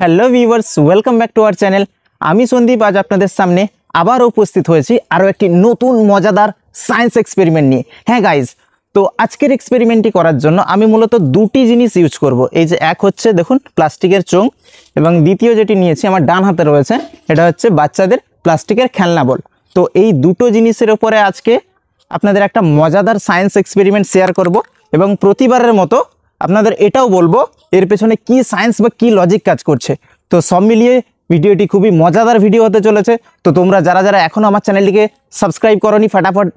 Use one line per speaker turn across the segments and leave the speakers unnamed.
hello viewers welcome back to our channel আমি সন্দীপ আজ আপনাদের সামনে আবার উপস্থিত হয়েছি আরও একটি নতুন মজাদার সায়েন্স এক্সপেরিমেন্ট নিয়ে হ্যাঁ গাইজ তো আজকের এক্সপেরিমেন্টটি করার জন্য আমি মূলত দুটি জিনিস ইউজ করব এই যে এক হচ্ছে দেখুন প্লাস্টিকের চোং এবং দ্বিতীয় যেটি নিয়েছি আমার ডান হাতে রয়েছে এটা হচ্ছে বাচ্চাদের প্লাস্টিকের খেলনা বল তো এই দুটো জিনিসের ওপরে আজকে আপনাদের একটা মজাদার সায়েন্স এক্সপেরিমেন্ট শেয়ার করব এবং প্রতিবারের মতো আপনাদের এটাও বলবো এর পেছনে কি সায়েন্স বা কি লজিক কাজ করছে তো সব মিলিয়ে ভিডিওটি খুবই মজাদার ভিডিও হতে চলেছে তো তোমরা যারা যারা এখনও আমার চ্যানেলটিকে সাবস্ক্রাইব করো ফটাফট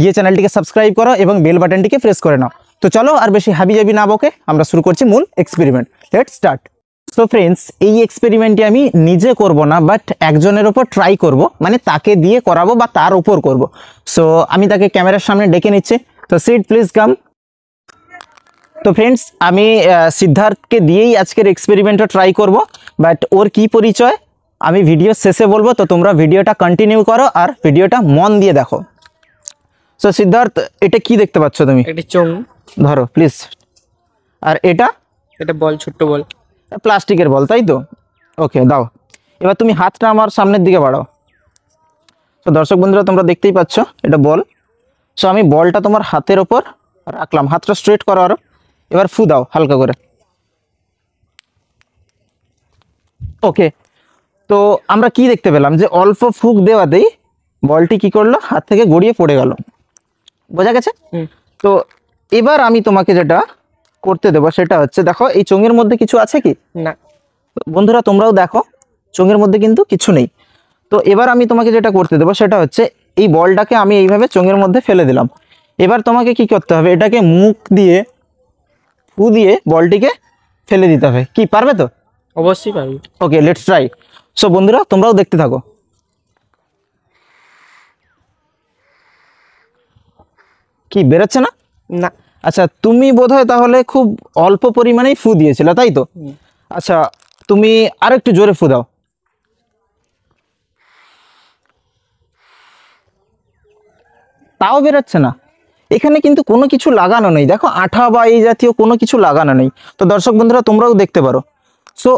গিয়ে চ্যানেলটিকে সাবস্ক্রাইব করো এবং বেল বাটনটিকে প্রেস করে নাও তো চলো আর বেশি হাবি হাবি না বকে আমরা শুরু করছি মূল experiment let start so friends এই এক্সপেরিমেন্টটি আমি নিজে করব না বাট একজনের ওপর ট্রাই করব মানে তাকে দিয়ে করাবো বা তার উপর করব সো আমি তাকে ক্যামেরার সামনে ডেকে নিচ্ছি তো সিট প্লিজ কাম তো ফ্রেন্ডস আমি সিদ্ধার্থকে দিয়েই আজকের এক্সপেরিমেন্টটা ট্রাই করব বাট ওর কি পরিচয় আমি ভিডিও শেষে বলবো তো তোমরা ভিডিওটা কন্টিনিউ করো আর ভিডিওটা মন দিয়ে দেখো সো সিদ্ধার্থ এটা কি দেখতে পাচ্ছ তুমি ধরো প্লিজ আর এটা এটা বল ছোট্ট বল প্লাস্টিকের বল তাই তো ওকে দাও এবার তুমি হাতটা আমার সামনের দিকে বাড়াও তো দর্শক বন্ধুরা তোমরা দেখতেই পাচ্ছ এটা বল সো আমি বলটা তোমার হাতের ওপর রাখলাম হাতটা স্ট্রেট করো আরও এবার ফু দাও হালকা করে ওকে তো আমরা কি দেখতে পেলাম যে অল্প ফুক দেওয়াতেই বলটি কি করলো হাত থেকে গড়িয়ে পড়ে গেল বোঝা গেছে তো এবার আমি তোমাকে যেটা করতে দেবো সেটা হচ্ছে দেখো এই চোঙের মধ্যে কিছু আছে কি না বন্ধুরা তোমরাও দেখো চোঙের মধ্যে কিন্তু কিছু নেই তো এবার আমি তোমাকে যেটা করতে দেবো সেটা হচ্ছে এই বলটাকে আমি এইভাবে চোঙের মধ্যে ফেলে দিলাম এবার তোমাকে কি করতে হবে এটাকে মুখ দিয়ে স্ক্রু দিয়ে বলটিকে ফেলে দিতে হবে কি পারবে তো অবশ্যই পারবে ওকে লেটস ট্রাই সো বন্ধুরা তোমরাও দেখতে থাকো কি বেরোচ্ছে না না আচ্ছা তুমি বোধহয় তাহলে খুব অল্প পরিমাণেই ফু দিয়েছিলে তাই তো আচ্ছা তুমি আর একটু জোরে ফু দাও তাও বেরোচ্ছে না এখানে কিন্তু কোনো কিছু লাগানো নেই দেখো আঠা বা এই জাতীয় কোনো কিছু লাগানো নেই তো দর্শক বন্ধুরা তোমরাও দেখতে পারো সো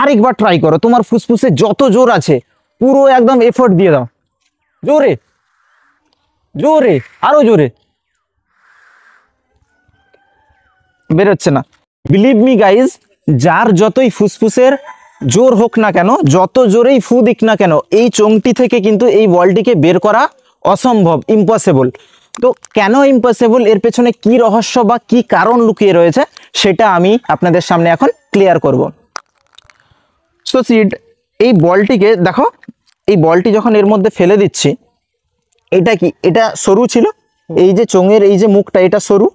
আরেকবার ট্রাই করো তোমার ফুসফুসে যত জোর আছে পুরো একদম এফোর্ট দিয়ে দাও জোরে জোরে আরও জোরে বেরোচ্ছে না বিলিভ মি গাইজ যার যতই ফুসফুসের জোর হোক না কেন যত জোরেই ফু দিক না কেন এই চোঙটি থেকে কিন্তু এই বলটিকে বের করা অসম্ভব ইম্পসিবল তো কেন ইম্পসিবল এর পেছনে কি রহস্য বা কি কারণ লুকিয়ে রয়েছে সেটা আমি আপনাদের সামনে এখন ক্লিয়ার করব সো সিড এই বলটিকে দেখো এই বলটি যখন এর মধ্যে ফেলে দিচ্ছি এটা কি এটা সরু ছিল এই যে চোঙের এই যে মুখটা এটা সরু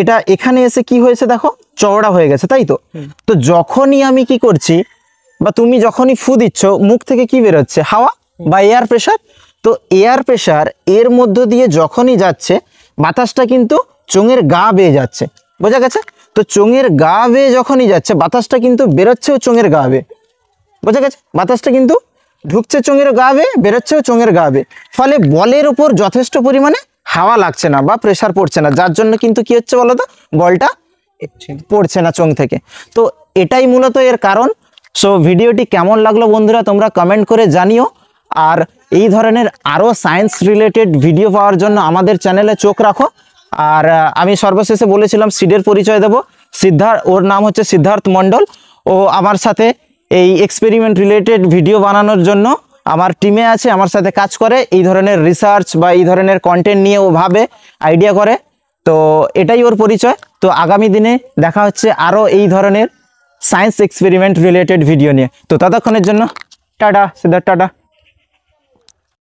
এটা এখানে এসে কি হয়েছে দেখো চওড়া হয়ে গেছে তাই তো তো যখনই আমি কি করছি বা তুমি যখনই ফু দিচ্ছ মুখ থেকে কি বেরোচ্ছে হাওয়া বা এয়ার প্রেশার তো এয়ার প্রেশার এর মধ্য দিয়ে যখনই যাচ্ছে বাতাসটা কিন্তু চোঙের গা বেয়ে যাচ্ছে বোঝা গেছে তো চোঙের গা বেয়ে যখনই যাচ্ছে বাতাসটা কিন্তু বেরোচ্ছেও চোঙের গা বেয়ে বোঝা গেছে বাতাসটা কিন্তু ঢুকছে চোঙের গা বেয়ে বেরোচ্ছেও চোঙের গা বে ফলে বলের উপর যথেষ্ট পরিমাণে হাওয়া লাগছে না বা প্রেশার পড়ছে না যার জন্য কিন্তু কি হচ্ছে বলো তো বলটা পড়ছে না চোঙ থেকে তো এটাই মূলত এর কারণ সো ভিডিওটি কেমন লাগলো বন্ধুরা তোমরা কমেন্ট করে জানিও আর এই ধরনের আরও সায়েন্স রিলেটেড ভিডিও পাওয়ার জন্য আমাদের চ্যানেলে চোখ রাখো আর আমি সর্বশেষে বলেছিলাম সিডের পরিচয় দেব সিদ্ধার ওর নাম হচ্ছে সিদ্ধার্থ মণ্ডল ও আমার সাথে এই এক্সপেরিমেন্ট রিলেটেড ভিডিও বানানোর জন্য আমার টিমে আছে আমার সাথে কাজ করে এই ধরনের রিসার্চ বা এই ধরনের কন্টেন্ট নিয়ে ও ভাবে আইডিয়া করে তো এটাই ওর পরিচয় তো আগামী দিনে দেখা হচ্ছে আরও এই ধরনের সায়েন্স এক্সপেরিমেন্ট রিলেটেড ভিডিও নিয়ে তো ততক্ষণের জন্য টাটা সিদ্ধার্থ টাটা